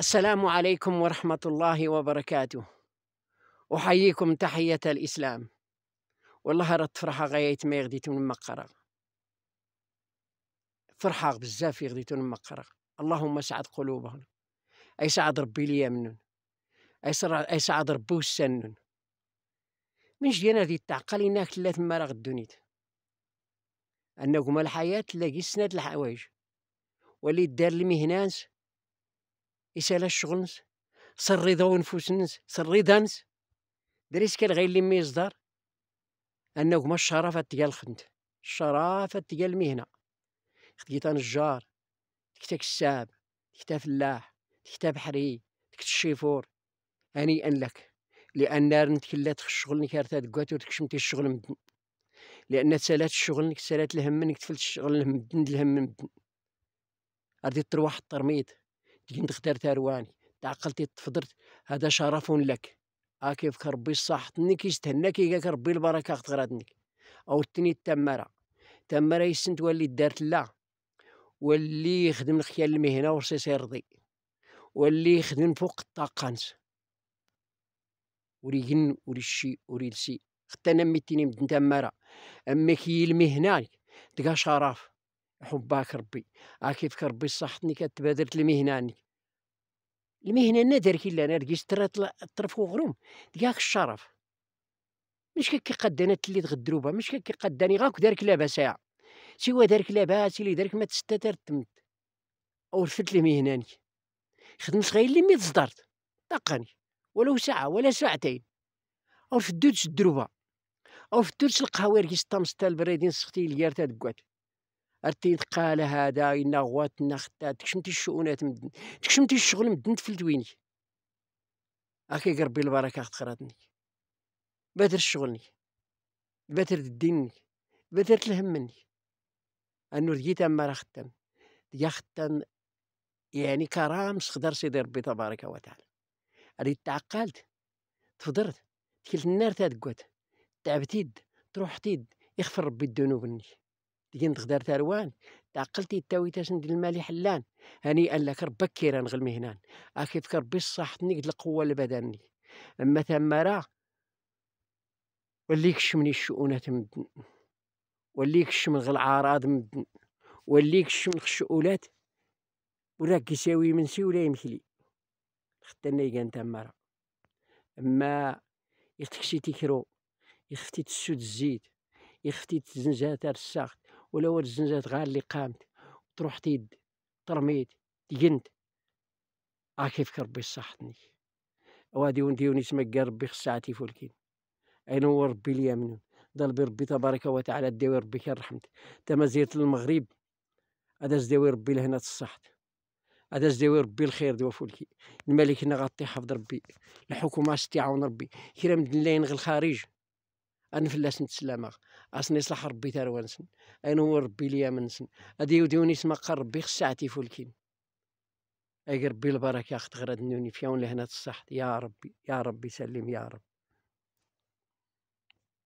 السلام عليكم ورحمة الله وبركاته أحييكم تحية الإسلام والله رد فرحة غايت ما غديتو مقرة فرحة بزاف غديتو مقرة اللهم سعد قلوبهم أي سعد ربي لي منهم أي سعد ربي وسنن من جينا ذي التعقل إنك ثلاث ثم راه أنكم الحياة تلاقي سند الحوايج واللي دار المهنانس يسال الشغل نس سر ضو نفوس نس سر رضا دريس كان غير اللي يصدر انه ما الشرافه ديال الخدمة الشرافه ديال المهنه خديتا نجار كتا كساب كتا فلاح كتا بحري ديكت الشيفور هنيئا لك لان رنت كلا الشغل نكارتا دكات وتكشمتي الشغل مدن لان سالات الشغل سالات الهم منك تفلت الشغل مدن الهم مدن غادي تروح الترميد كنت اخترت رواني تعقلتي تفضرت هذا شرف لك كيفك ربي صحتني كي قالك ربي البركه غتغرادنك او تني التمره تمره يسنت ولي دارت لا واللي يخدم الخيال المهنه ورسي سيرضي واللي يخدم فوق الطاقه نس وريجن وريشي وريلسي ختا انا ميتيني مدن تمره اما كي المهنه تلقى شرف حباك ربي كيفك ربي صحتني كتبادرت لمهناني المهنة انا كي لا انا ترى الطرف وغروم ديك الشرف مش كيقاد انا تلي تغدروبه مش قداني غاك دارك لاباس ساعه سوا دارك لاباس اللي دارك ما تستتر تمت او رفدت لي مهناني خدمت غير اللي ميت صدرت طقني ولو ساعة ولا ساعتين او في الدودس الدروبة او في الدودس القهوة ركيش طمس تا بريدين سختي ليار تا دكات ارتيد قال هذا إنا غوات نختا تكشمتي الشؤونات مدن تكشمتي الشغل مدن تفلدويني اخي ربي البركة خطراتني بدر شغلني باتر الدينني باتر الهمني أنو رجيت أما راه ختم يا ختم يعني كرام سخدر سيدي ربي تبارك وتعالى اللي تعقلت تفضرت تكلت النار يد تعبتيد تيد يغفر ربي الذنوب مني ديال تغدر تروان تعقلتي تاويتاش ندير المالي حلان هنيئا لك ربك كيران غل مهنان اكيف ربي صحتني قد القوه البدني اما تما راه واللي كشمني الشؤونات مدن واللي كشمن غل عراض مدن ولي كشمن الشؤولات ولا كيساوي منسي ولا يمثلي حتى انا يقان تما راه اما يختكشي تكرو يختي تسود الزيت يختي تزنزها تاع الساخت ولا واد الزنزات غير اللي قامت تروح تيد ترميت اه كيف ربي صحتني وادي وندي قال ربي خصعتي فولكين اين هو ربي اليمن ضل بربي تبارك وتعالى داوي ربي كان رحمت تما المغرب للمغرب هذا زداوي ربي لهنا تصحت هذا زداوي ربي الخير دوا فولكي الملك هنا غطي حفظ ربي الحكومه ستي عاون ربي كي دلاين مدن لاين غير الخارج أنفلاس نتسلامغ اصني يصلح ربي تروانسن أين هو ربي ليا منسن أدي سما قال ربي ساعتي فولكين أي ربي البركة أخت غرد نوني فيون لهنا الصحت يا ربي يا ربي سلم يا ربي